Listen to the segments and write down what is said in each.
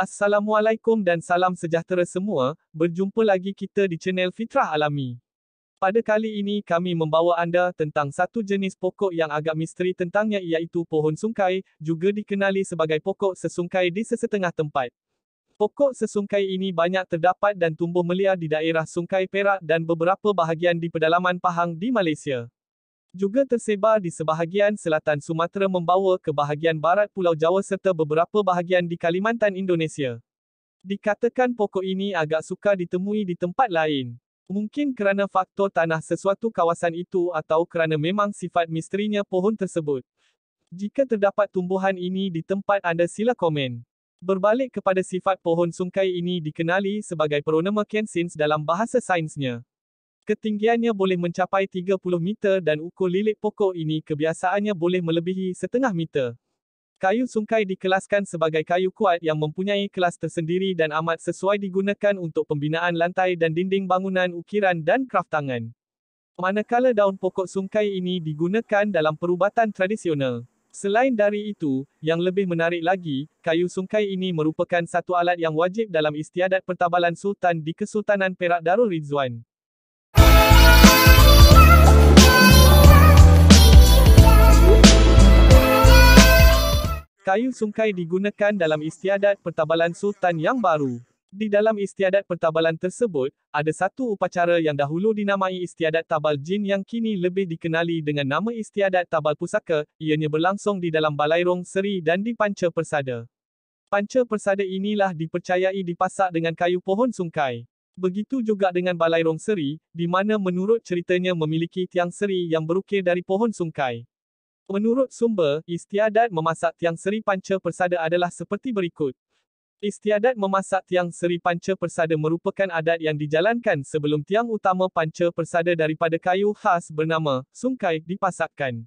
Assalamualaikum dan salam sejahtera semua, berjumpa lagi kita di channel Fitrah Alami. Pada kali ini kami membawa anda tentang satu jenis pokok yang agak misteri tentangnya iaitu pohon sungkai, juga dikenali sebagai pokok sesungkai di sesetengah tempat. Pokok sesungkai ini banyak terdapat dan tumbuh melia di daerah Sungai Perak dan beberapa bahagian di pedalaman Pahang di Malaysia juga tersebar di sebahagian selatan Sumatera membawa ke bahagian barat Pulau Jawa serta beberapa bahagian di Kalimantan Indonesia. Dikatakan pokok ini agak sukar ditemui di tempat lain. Mungkin kerana faktor tanah sesuatu kawasan itu atau kerana memang sifat misterinya pohon tersebut. Jika terdapat tumbuhan ini di tempat anda sila komen. Berbalik kepada sifat pohon sungkai ini dikenali sebagai Peronema kensins dalam bahasa sainsnya. Ketinggiannya boleh mencapai 30 meter dan ukur lilit pokok ini kebiasaannya boleh melebihi setengah meter. Kayu sungkai dikelaskan sebagai kayu kuat yang mempunyai kelas tersendiri dan amat sesuai digunakan untuk pembinaan lantai dan dinding bangunan ukiran dan kraftangan. Manakala daun pokok sungkai ini digunakan dalam perubatan tradisional. Selain dari itu, yang lebih menarik lagi, kayu sungkai ini merupakan satu alat yang wajib dalam istiadat pertabalan sultan di Kesultanan Perak Darul Rizwan. kayu sungkai digunakan dalam istiadat pertabalan Sultan yang baru. Di dalam istiadat pertabalan tersebut, ada satu upacara yang dahulu dinamai istiadat tabal jin yang kini lebih dikenali dengan nama istiadat tabal pusaka, ianya berlangsung di dalam balairung seri dan di panca persada. Panca persada inilah dipercayai dipasak dengan kayu pohon sungkai. Begitu juga dengan balairung seri, di mana menurut ceritanya memiliki tiang seri yang berukir dari pohon sungkai. Menurut sumber, istiadat memasak tiang seri panca persada adalah seperti berikut. Istiadat memasak tiang seri panca persada merupakan adat yang dijalankan sebelum tiang utama panca persada daripada kayu khas bernama sungkai dipasakkan.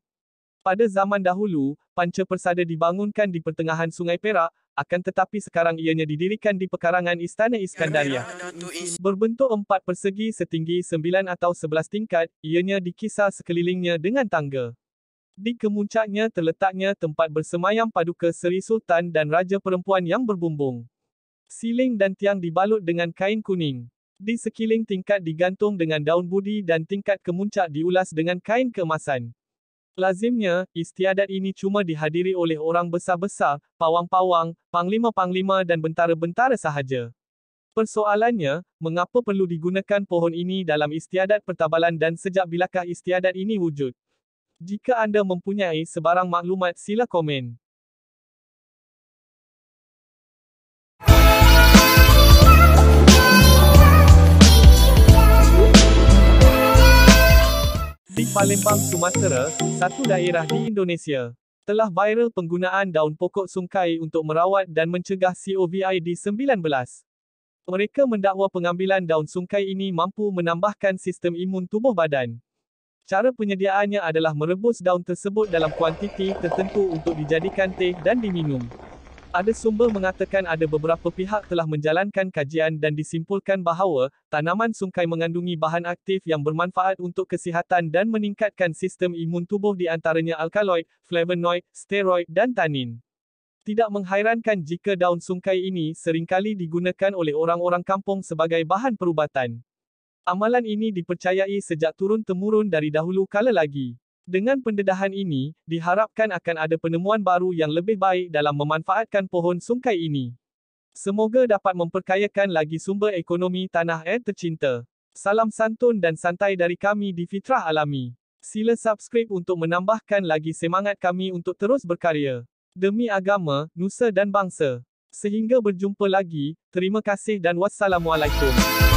Pada zaman dahulu, panca persada dibangunkan di pertengahan Sungai Perak, akan tetapi sekarang ianya didirikan di pekarangan Istana Iskandaria. Berbentuk empat persegi setinggi sembilan atau sebelas tingkat, ianya dikisar sekelilingnya dengan tangga. Di kemuncaknya terletaknya tempat bersemayam paduka Seri Sultan dan Raja Perempuan yang berbumbung. Siling dan tiang dibalut dengan kain kuning. Di sekiling tingkat digantung dengan daun budi dan tingkat kemuncak diulas dengan kain kemasan. Lazimnya, istiadat ini cuma dihadiri oleh orang besar-besar, pawang-pawang, panglima-panglima dan bentara-bentara sahaja. Persoalannya, mengapa perlu digunakan pohon ini dalam istiadat pertabalan dan sejak bilakah istiadat ini wujud? Jika anda mempunyai sebarang maklumat sila komen. Di Palembang, Sumatera, satu daerah di Indonesia, telah viral penggunaan daun pokok sungkai untuk merawat dan mencegah COVID-19. Mereka mendakwa pengambilan daun sungkai ini mampu menambahkan sistem imun tubuh badan, Cara penyediaannya adalah merebus daun tersebut dalam kuantiti tertentu untuk dijadikan teh dan diminum. Ada sumber mengatakan ada beberapa pihak telah menjalankan kajian dan disimpulkan bahawa tanaman sungkai mengandungi bahan aktif yang bermanfaat untuk kesihatan dan meningkatkan sistem imun tubuh di antaranya alkaloid, flavonoid, steroid dan tanin. Tidak menghairankan jika daun sungkai ini seringkali digunakan oleh orang-orang kampung sebagai bahan perubatan. Amalan ini dipercayai sejak turun-temurun dari dahulu kala lagi. Dengan pendedahan ini, diharapkan akan ada penemuan baru yang lebih baik dalam memanfaatkan pohon sungkai ini. Semoga dapat memperkayakan lagi sumber ekonomi tanah air tercinta. Salam santun dan santai dari kami di Fitrah Alami. Sila subscribe untuk menambahkan lagi semangat kami untuk terus berkarya. Demi agama, nusa dan bangsa. Sehingga berjumpa lagi, terima kasih dan wassalamualaikum.